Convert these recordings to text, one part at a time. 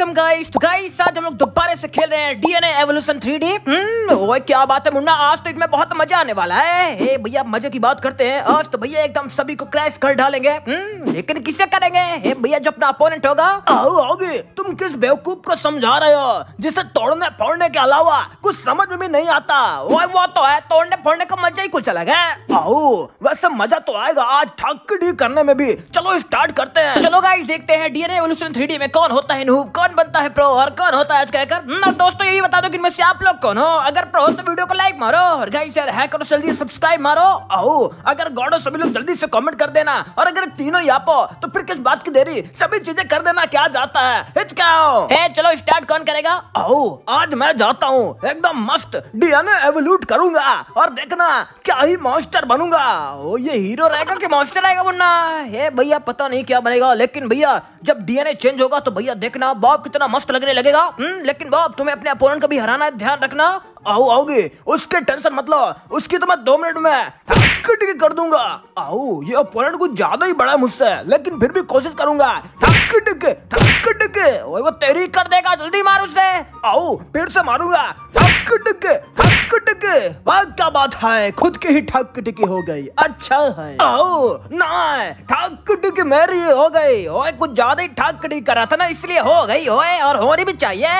Welcome guys तो guys आज हम लोग दोबारा से खेल रहे हैं डीएनए एवोल्यूशन 3D हम्म ओए क्या बात है मुन्ना आज तो इसमें बहुत मजा आने वाला है ए भैया मजे की बात करते हैं आज तो भैया एकदम सभी को क्रैश कर डालेंगे हम्म, लेकिन किसे करेंगे ए भैया जो अपना अपोनेंट होगा आओ आओगे तुम किस बेवकूफ को समझा रहे हो जिसे तोड़ने फोड़ने के अलावा कुछ समझ में भी नहीं आता ओए वो तो है तोड़ने फोड़ने का मजा ही कुछ अलग है आओ वैसे मजा तो आएगा आज ठक करने में भी चलो स्टार्ट करते हैं तो चलो गाइस देखते हैं डीएनए एवोल्यूशन 3D में कौन होता है नूब कौन कौन बनता है प्रो और कौन होता है आज कहकर हम्म, ना दोस्तों ये भी बता दो कि इनमें से आप लोग कौन हो अगर प्रो हो तो वीडियो को लाइक मारो और गाइस यार है करो तो जल्दी सब्सक्राइब मारो आओ अगर गॉड हो सभी लोग जल्दी से कमेंट कर देना और अगर तीनों यहाँ पो तो फिर किस बात की देरी सभी चीजें कर देना क्या जाता है हिचकाओ हे चलो स्टार्ट कौन करेगा आओ आज मैं जाता हूँ एकदम मस्त डीएनए एवोल्यूट करूंगा और देखना क्या ही मॉन्स्टर बनूंगा ओ ये हीरो रहेगा की मॉन्स्टर रहेगा बनना है भैया पता नहीं क्या बनेगा लेकिन भैया जब डीएनए चेंज होगा तो भैया देखना बॉब बाप कितना मस्त लगने लगेगा हम्म लेकिन बाप तुम्हें अपने अपोनेंट का भी हराना है ध्यान रखना आओ आओगे उसके टेंशन मतलब उसकी तो मैं दो मिनट में कर दूंगा आओ ये अपोनेंट कुछ ज्यादा ही बड़ा है मुझसे लेकिन फिर भी कोशिश करूंगा ठक टिक टिक वो तेरी कर देगा जल्दी मार उसे आओ फिर से मारूंगा हक टक हक टक वाह क्या बात है खुद के ही ठक टकी हो गई अच्छा है आओ ना ठक टक मेरी हो गई ओए कुछ ज्यादा ही ठक कर रहा था ना इसलिए हो गई ओए और होनी भी चाहिए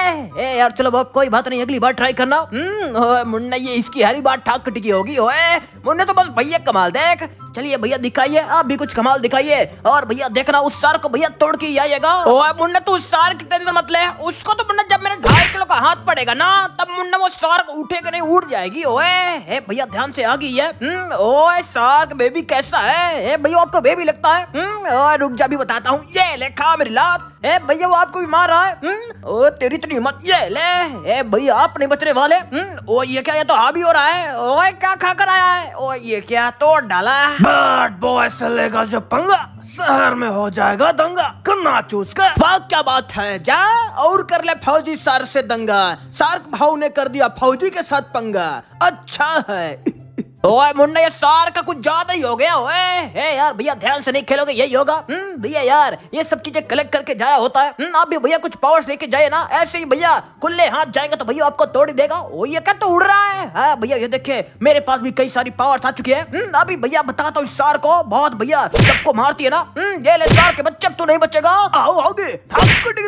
ए यार चलो अब कोई बात नहीं अगली बार ट्राई करना हम्म मुन्ने ये इसकी हरी बात ठक टकी होगी ओए मुन्ने तो बस भैया कमाल देख चलिए भैया दिखाइए आप भी कुछ कमाल दिखाइए और भैया देखना उस सार को भैया तोड़ के आइएगा ओए मुन्ने तू उस सार की टेंशन मत ले उसको तो मुन्ना जब मेरे ढाई किलो का हाथ पड़ेगा ना तब मुन्ना वो शार्क उठेगा नहीं उड़ जाएगी ओए हे भैया ध्यान से आ गई है ओए शार्क बेबी कैसा है हे भैया आपको बेबी लगता है हम्म, ओए रुक जा भी बताता हूँ ये ले खा मेरी लात ए भैया वो आपको भी मार रहा है हम्म, ओ तेरी इतनी हिम्मत ये ले ए भैया आप नहीं बचने वाले हम्म, ओ ये क्या ये तो हावी हो रहा है ओए क्या खा कर आया है ओ ये क्या तोड़ डाला है बट बॉय से लेगा जो पंगा शहर में हो जाएगा दंगा करना चूस का वाह क्या बात है जा और कर ले फौजी सार से दंगा सार्क भाव ने कर दिया फौजी के साथ पंगा अच्छा है ओए मुन्ना ये सार का कुछ ज्यादा ही हो गया ओए हे यार भैया ध्यान से नहीं खेलोगे यही होगा हम्म भैया यार ये सब चीजें कलेक्ट करके जाया होता है हम्म, आप भी भैया कुछ पावर्स लेके जाए ना ऐसे ही भैया खुले हाथ जाएंगे तो भैया आपको तोड़ देगा ओ ये क्या तो उड़ रहा है हाँ भैया ये देखिए मेरे पास भी कई सारी पावर्स आ चुकी है हम्म, अभी भैया बताता हूँ इस सार को बहुत भैया सबको मारती है ना हम्म, ये ले सार के बच्चे तू नहीं बचेगा आओ आओगे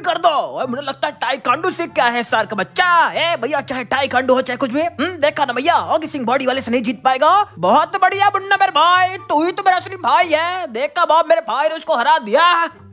कर दो मुझे लगता है टाइकांडू से क्या है सार का बच्चा ए भैया चाहे टाइकांडो हो चाहे कुछ भी देखा ना भैया हॉकी सिंह बॉडी वाले से नहीं जीत पाएगा जाएगा बहुत बढ़िया बुन्ना मेरे भाई तू ही तो मेरा असली भाई है देखा बाप मेरे भाई ने उसको हरा दिया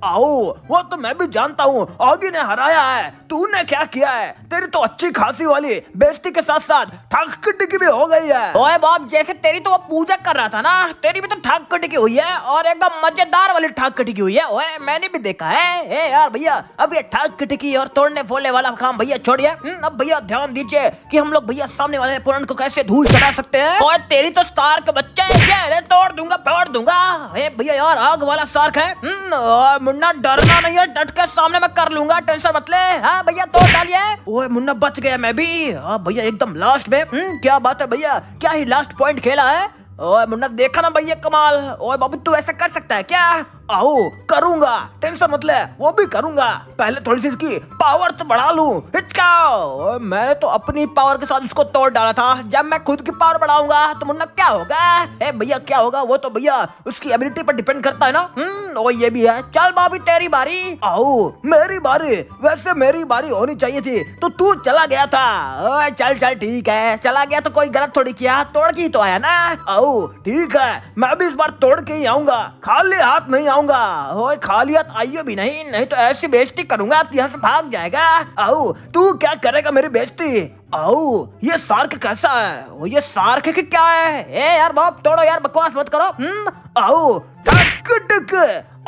आओ वो तो मैं भी जानता हूँ ऑगी ने हराया है तूने क्या किया है तेरी तो अच्छी खासी वाली बेस्टी के साथ साथ ठक टिकी भी हो गई है ओए बाप जैसे तेरी तो वो पूजा कर रहा था ना तेरी भी तो ठक टिकी हुई है और एकदम मजेदार वाली ठक टिकी हुई है ओए मैंने भी देखा है ए यार भैया अब ये ठक टिकी और तोड़ने फोड़ने वाला काम भैया छोड़िए हम्म, अब भैया ध्यान दीजिए कि हम लोग भैया सामने वाले पुरान को कैसे धूल चढ़ा सकते हैं और तेरी तो स्टार बच्चा है तोड़ दूंगा फोड़ दूंगा भैया यार आग वाला सार्क है हम्म, मुन्ना डरना नहीं है डट के सामने मैं कर लूंगा टेंशन बतले हाँ भैया तो डालिए ओए मुन्ना बच गया मैं भी हाँ भैया एकदम लास्ट में हम्म, क्या बात है भैया क्या ही लास्ट पॉइंट खेला है ओए मुन्ना देखा ना भैया कमाल ओए बाबू तू ऐसा कर सकता है क्या आओ करूंगा टेंशन मत ले वो भी करूंगा पहले थोड़ी सी इसकी पावर तो बढ़ा लू हिचकाओ मैंने तो अपनी पावर के साथ उसको तोड़ डाला था जब मैं खुद की पावर बढ़ाऊंगा तो मुन्ना क्या होगा ए भैया क्या होगा वो तो भैया उसकी एबिलिटी पर डिपेंड करता है ना वो हम्म, ये भी है चल भाभी तेरी बारी आओ मेरी बारी वैसे मेरी बारी होनी चाहिए थी तो तू चला गया था चल चल ठीक है चला गया तो कोई गलत थोड़ी किया तोड़ के ही तो आया ना आओ ठीक है मैं भी इस बार तोड़ के ही आऊंगा खाली हाथ नहीं आऊंगा खिलाऊंगा ओए खा लिया तो आइयो भी नहीं नहीं तो ऐसी बेइज्जती करूंगा आप यहाँ से भाग जाएगा आओ तू क्या करेगा मेरी बेइज्जती आओ ये सार्क कैसा है ओ ये सार्क के क्या है ए यार बाप तोड़ो यार बकवास मत करो हम्म आओ टक टक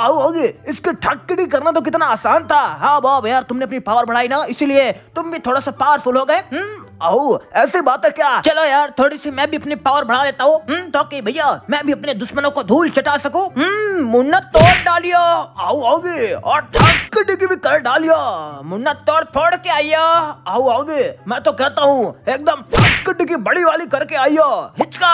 आओ आओगे इसके ठकड़ी करना तो कितना आसान था हाँ बाब यार तुमने अपनी पावर बढ़ाई ना इसीलिए तुम भी थोड़ा सा पावरफुल हो गए हम्म, आओ ऐसी बात है क्या चलो यार थोड़ी सी मैं भी अपनी पावर बढ़ा देता हूँ हम्म, तो भैया मैं भी अपने दुश्मनों को धूल चटा सकू हम्म, मुन्नत तोड़ डालियो आओ आओगे और ठकड़ी की भी कर डालियो मुन्नत तोड़ फोड़ के आइयो आओ आओगे मैं तो कहता हूँ एकदम ठकड़ी की बड़ी वाली करके आइयो हिचका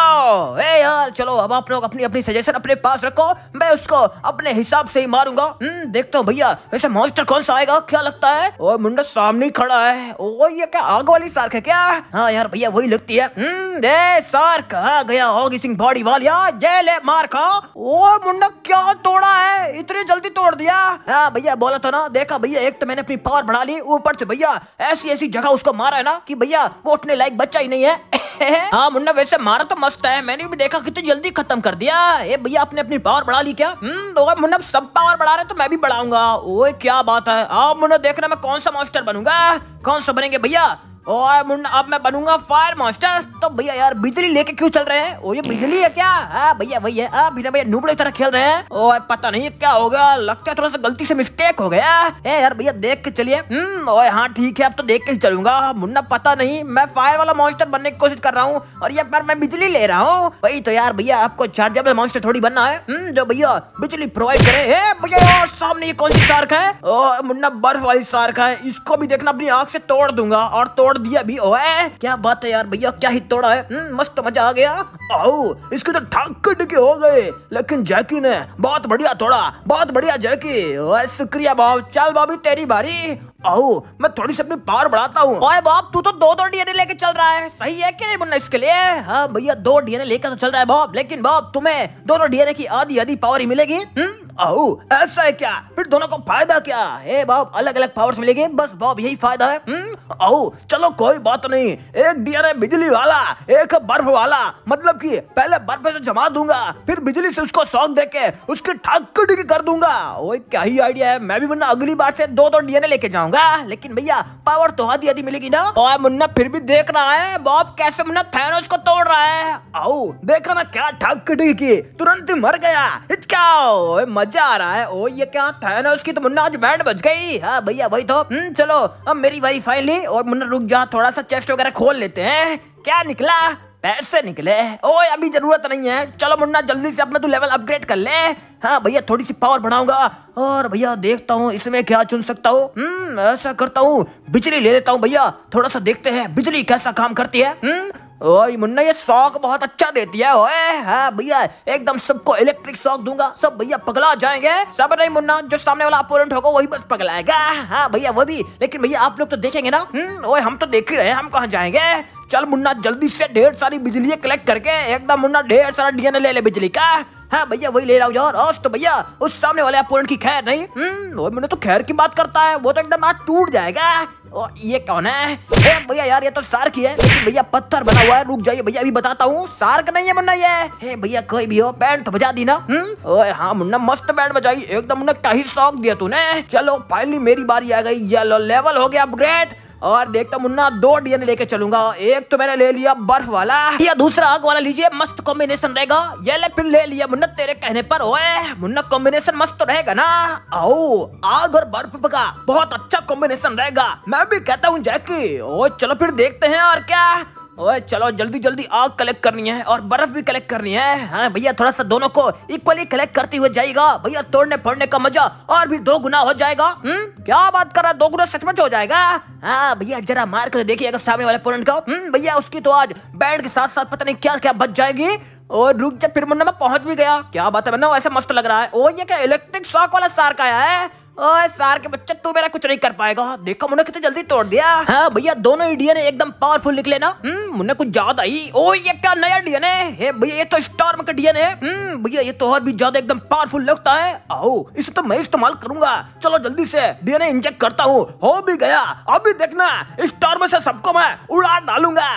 ए यार चलो अब आप लोग अपनी अपनी सजेशन अपने पास रखो मैं उसको अपने हिसाब हिसाब से ही मारूंगा हम्म, देखता हूँ भैया वैसे मॉन्स्टर कौन सा आएगा क्या लगता है ओ मुंडा सामने खड़ा है ओ ये क्या आग वाली सार्क है क्या हाँ यार भैया वही लगती है हम्म सार्क आ गया होगी सिंह बॉडी वालिया जय ले मार खा ओ मुंडा क्या तोड़ा है इतनी जल्दी तोड़ दिया हाँ भैया बोला था ना देखा भैया एक तो मैंने अपनी पावर बढ़ा ली ऊपर से भैया ऐसी ऐसी जगह उसको मारा है ना कि भैया वो उठने लायक बच्चा ही नहीं है हाँ मुन्ना वैसे मारा तो मस्त है मैंने भी देखा कितनी जल्दी खत्म कर दिया ए भैया आपने अपनी पावर बढ़ा ली क्या हम्म, तो मुन्ना सब पावर बढ़ा रहे तो मैं भी बढ़ाऊंगा ओए क्या बात है आप मुन्ना देखना मैं कौन सा मास्टर बनूंगा कौन सा बनेंगे भैया ओए मुन्ना अब मैं बनूंगा फायर मास्टर तो भैया यार बिजली लेके क्यों चल रहे हैं ओ ये बिजली है क्या हाँ, भैया वही है भैया भैया नूबड़े तरह खेल रहे हैं ओए पता नहीं क्या हो गया लगता है थोड़ा सा गलती से मिस्टेक हो गया ए यार भैया देख के चलिए हम्म, ओए हाँ ठीक है अब तो देख के ही चलूंगा मुन्ना पता नहीं मैं फायर वाला मॉन्स्टर बनने की कोशिश कर रहा हूँ और ये पर मैं बिजली ले रहा हूँ वही तो यार भैया आपको चार्जेबल मॉन्स्टर थोड़ी बनना है हम्म, जो भैया बिजली प्रोवाइड करे भैया सामने ये कौन सी शार्क है मुन्ना बर्फ वाली शार्क है इसको भी देखना अपनी आँख से तोड़ दूंगा और तोड़ तोड़ दिया भी ओए क्या बात है यार भैया क्या ही तोड़ा है हम्म, मस्त मजा आ गया आओ इसके तो ठाक डिके हो गए लेकिन जैकी ने बहुत बढ़िया तोड़ा बहुत बढ़िया जैकी शुक्रिया बाब चल बाबी तेरी बारी आओ मैं थोड़ी सी अपनी पावर बढ़ाता हूँ ओए बॉब तू तो दो दो डीएनए लेके चल रहा है सही है क्या नहीं मुन्ना इसके लिए हाँ भैया दो डीएनए लेकर तो चल रहा है बॉब लेकिन बॉब तुम्हें दोनों डीएनए की आधी आधी पावर ही मिलेगी हम्म? आओ ऐसा है क्या फिर दोनों को फायदा क्या है बॉब अलग अलग पावर्स मिलेगी बस बॉब यही फायदा है हम्म? आओ चलो कोई बात नहीं एक डीएनए बिजली वाला एक बर्फ वाला मतलब की पहले बर्फ से जमा दूंगा फिर बिजली से उसको शौक दे के उसकी ठाकुर कर दूंगा क्या ही आइडिया है मैं भी वरना अगली बार से दो दो डीएनए लेके जाऊँ जाऊंगा लेकिन भैया पावर तो आधी आधी मिलेगी ना और तो मुन्ना फिर भी देख रहा है बॉब कैसे मुन्ना थे उसको तोड़ रहा है आओ देखो ना क्या ठक की तुरंत मर गया हिचकाओ मजा आ रहा है ओ ये क्या था ना उसकी तो मुन्ना आज बैंड बज गई हाँ भैया वही तो हम्म, चलो अब मेरी वाई फाइनली और मुन्ना रुक जा थोड़ा सा चेस्ट वगैरह खोल लेते हैं क्या निकला पैसे निकले ओए अभी जरूरत नहीं है चलो मुन्ना जल्दी से अपना तू लेवल अपग्रेड कर ले हाँ भैया थोड़ी सी पावर बढ़ाऊंगा और भैया देखता हूँ इसमें क्या चुन सकता हूँ हम्म, ऐसा करता हूँ बिजली ले लेता हूँ भैया थोड़ा सा देखते हैं बिजली कैसा काम करती है हुँ? हम्म, ओए मुन्ना ये शौक बहुत अच्छा देती है ओए हाँ भैया एकदम सबको इलेक्ट्रिक शौक दूंगा सब भैया पगला जाएंगे सब नहीं मुन्ना जो सामने वाला अपोनेंट होगा वही बस पगलाएगा हाँ भैया वो भी लेकिन भैया आप लोग तो देखेंगे ना हम्म, ओए हम तो देख ही रहे हैं हम कहाँ जाएंगे चल मुन्ना जल्दी से ढेर सारी बिजली कलेक्ट करके एकदम मुन्ना ढेर सारा डीएनए ले ले बिजली का हाँ भैया वही ले रहा हूँ यार आज तो भैया उस सामने वाले अपूर्ण की खैर नहीं हम्म, वो मैंने तो खैर की बात करता है वो तो एकदम आज टूट जाएगा ओ, ये कौन है भैया यार ये तो सार्क ही है लेकिन भैया पत्थर बना हुआ है रुक जाइए भैया अभी बताता हूँ सार्क नहीं है मुन्ना ये हे भैया कोई भी हो बैंड तो बजा दी ना हम्म। ओए हाँ मुन्ना मस्त बैंड बजाई एकदम मुन्ना कहीं शौक दिया तूने चलो फाइनली मेरी बारी आ गई ये लो लेवल हो गया अपग्रेड और देखता मुन्ना दो डीएनए लेके चलूंगा एक तो मैंने ले लिया बर्फ वाला या दूसरा आग वाला लीजिए मस्त कॉम्बिनेशन रहेगा ये ले पिन ले लिया मुन्ना तेरे कहने पर ओए मुन्ना कॉम्बिनेशन मस्त तो रहेगा ना आओ आग और बर्फ का बहुत अच्छा कॉम्बिनेशन रहेगा मैं भी कहता हूँ जैकी ओ चलो फिर देखते हैं और क्या ओए चलो जल्दी जल्दी आग कलेक्ट करनी है और बर्फ भी कलेक्ट करनी है हाँ भैया थोड़ा सा दोनों को इक्वली कलेक्ट करते हुए जाएगा भैया तोड़ने फोड़ने का मजा और भी दो गुना हो जाएगा हुँ? हम्म, क्या बात कर रहा दो गुना सचमच हो जाएगा हाँ भैया जरा मार कर देखिए अगर सामने वाले अपोनेंट का हम्म, भैया उसकी तो आज बैंड के साथ साथ पता नहीं क्या क्या बच जाएगी और रुक जा फिर मुन्ना मैं पहुंच भी गया क्या बात है मैंने ऐसा मस्त लग रहा है ओ ये क्या इलेक्ट्रिक शॉक वाला सार का है ओए सार के बच्चे तू मेरा कुछ नहीं कर पाएगा देखो मुन्ने कितने जल्दी तोड़ दिया हाँ भैया दोनों इंडियन एकदम पावरफुल निकले ना हम्म, मुन्ने कुछ ज्यादा ही ओ ये क्या नया डीएन है भैया ये तो स्टॉर्म का डीएन है हम्म, भैया ये तो और भी ज्यादा एकदम पावरफुल लगता है आओ इसे तो मैं इस्तेमाल करूंगा चलो जल्दी से डीएनए इंजेक्ट करता हूँ हो भी गया अभी देखना स्टॉर्म से सबको मैं उड़ा डालूंगा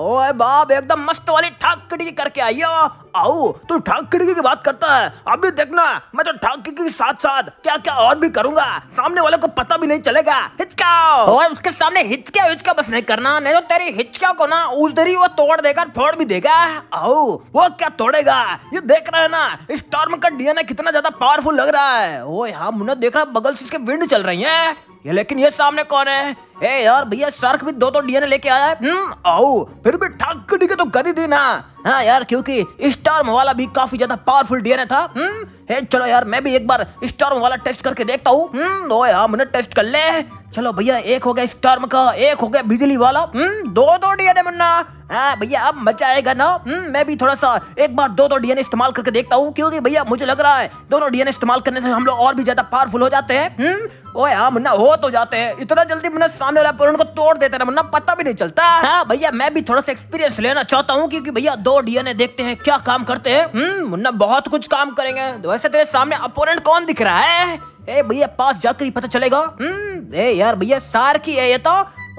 ओए बाप एकदम मस्त वाली ठाकड़ी करके आइयो आओ तू तो ठाक खिड़की की बात करता है अभी देखना मैं तो ठाक के साथ साथ क्या क्या और भी करूंगा सामने वाले को पता भी नहीं चलेगा हिचकाओ उसके सामने हिचका हिचका बस नहीं करना नहीं तो तेरी हिचका को ना उधरी वो तोड़ देगा फोड़ भी देगा आओ वो क्या तोड़ेगा ये देख रहे ना स्टॉर्म का डीएनए कितना ज्यादा पावरफुल लग रहा है ओ यहाँ मुन्ना देख रहा बगल से उसके विंड चल रही है ये लेकिन ये सामने कौन है ए यार भैया शार्क भी दो दो डीएनए लेके आया है हम्म, आओ फिर भी ठाक के तो कर ही दी ना हाँ यार क्योंकि स्टॉर्म वाला भी काफी ज्यादा पावरफुल डीएनए था हम्म, हे चलो यार मैं भी एक बार स्टॉर्म वाला टेस्ट करके देखता हूँ हम्म, ओ यार हाँ, मैंने टेस्ट कर ले चलो भैया एक हो गया स्टॉर्म का एक हो गया बिजली वाला हम्म दो दो डीएनए मुन्ना हाँ भैया अब मजा आएगा ना हम्म मैं भी थोड़ा सा एक बार दो दो डीएनए इस्तेमाल करके देखता हूँ क्योंकि भैया मुझे लग रहा है दोनों डीएनए इस्तेमाल करने से हम लोग और भी ज्यादा पावरफुल हो जाते हैं हम्म ओए हाँ मुन्ना हो तो जाते हैं इतना जल्दी मुन्ना सामने वाला पूर्ण को तोड़ देते ना मुन्ना पता भी नहीं चलता हाँ भैया मैं भी थोड़ा सा एक्सपीरियंस लेना चाहता हूँ क्योंकि भैया दो डीएनए देखते हैं क्या काम करते हैं हम्म, मुन्ना बहुत कुछ काम करेंगे तो वैसे तेरे सामने अपोरेंट कौन दिख रहा है ए भैया पास जाकर ही पता चलेगा हम्म, ए यार भैया सार्क ही है ये तो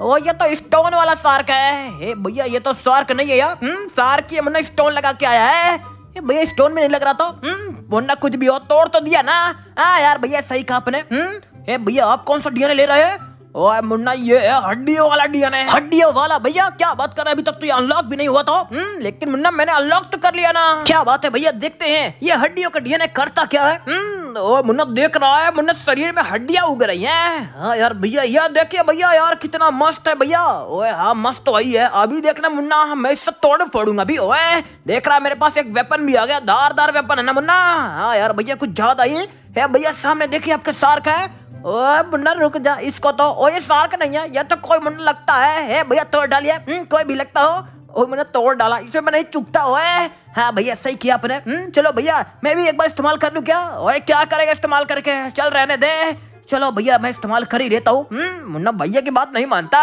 ओ ये तो स्टोन वाला सार्क है ए भैया ये तो सार्क नहीं है यार हम्म, सार्क ही मैंने स्टोन लगा के आया है भैया स्टोन में नहीं लग रहा तो हम्म, वरना कुछ भी हो तोड़ तो दिया ना हाँ यार भैया सही कहा आपने हम्म भैया आप कौन सा डीएनए ले रहे हैं ओए मुन्ना ये है हड्डियों वाला डीएनए हड्डियों वाला भैया क्या बात कर रहे अभी तक तो ये अनलॉक भी नहीं हुआ था हम्म लेकिन मुन्ना मैंने अनलॉक तो कर लिया ना क्या बात है भैया देखते हैं ये हड्डियों का डीएनए करता क्या है हम्म ओ मुन्ना देख रहा है मुन्ना शरीर में हड्डियां उग रही है हाँ यार भैया यार देखिए भैया यार कितना मस्त है भैया ओए हाँ मस्त तो वही है अभी देखना मुन्ना मैं इससे तोड़ फोड़ूंगा अभी ओए देख रहा है मेरे पास एक वेपन भी आ गया धारदार वेपन है ना मुन्ना हाँ यार भैया कुछ ज्यादा ही है भैया सामने देखिए आपके सार का है ओ रुक जा इसको तो ओ ये सार्क नहीं है यह तो कोई मुन्ना लगता है, हे भैया तोड़ डालिए हम्म, कोई भी लगता हो ओ मैंने तोड़ डाला इसे मैं नहीं चुकता ओए हाँ भैया सही किया अपने हम्म, चलो भैया मैं भी एक बार इस्तेमाल कर लू क्या ओए क्या करेगा इस्तेमाल करके चल रहने दे चलो भैया मैं इस्तेमाल कर ही रहता हूँ हम्म, मुन्ना भैया की बात नहीं मानता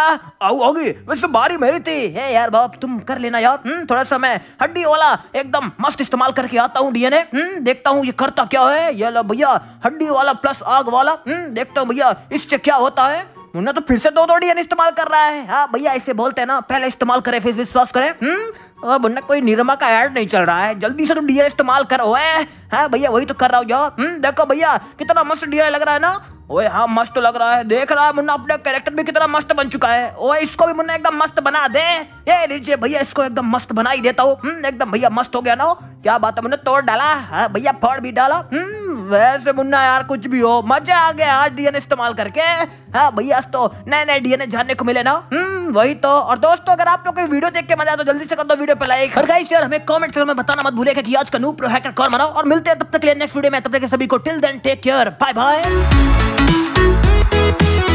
आओ आओगी वैसे बारी मेरी थी है यार बाप तुम कर लेना यार हम्म, थोड़ा सा मैं हड्डी वाला एकदम मस्त इस्तेमाल करके आता हूँ डीएनए हम्म, देखता हूँ ये करता क्या है ये लो भैया हड्डी वाला प्लस आग वाला देखता हूँ भैया इससे क्या होता है मुन्ना तो फिर से दो दो डीएनए इस्तेमाल कर रहा है हाँ भैया ऐसे बोलते हैं ना पहले इस्तेमाल करे फिर विश्वास करे अब मुन्ना कोई निरमा का ऐड नहीं चल रहा है जल्दी से तुम तो डीएनए इस्तेमाल करो है हाँ भैया वही तो कर रहा हूँ जो देखो भैया कितना मस्त डीएनए लग रहा है ना ओए हाँ मस्त लग रहा है देख रहा है मुन्ना अपने कैरेक्टर भी कितना मस्त बन चुका है ओए इसको भी मुन्ना एकदम मस्त बना दे ये लीजिए भैया इसको एकदम मस्त बना ही देता हूँ हम्म, एकदम भैया मस्त हो गया ना क्या बात है मुन्ना तोड़ डाला हाँ, भैया फोड़ भी डाला हम्म, वैसे मुन्ना यार कुछ भी हो मजा आ गया आज डीएनए इस्तेमाल करके हाँ भैया तो नए नए डीएनए जानने को मिले ना हम्म वही तो और दोस्तों अगर आप लोग कोई वीडियो देख के मजा तो जल्दी से कर दो वीडियो पे लाइक और गाइस यार हमें कमेंट सेक्शन में बताना मत भूलिएगा कि आज का नू प्रो हैकर कौन बना और मिलते हैं तब तक के लिए नेक्स्ट वीडियो में तब तक के सभी को till then take care bye bye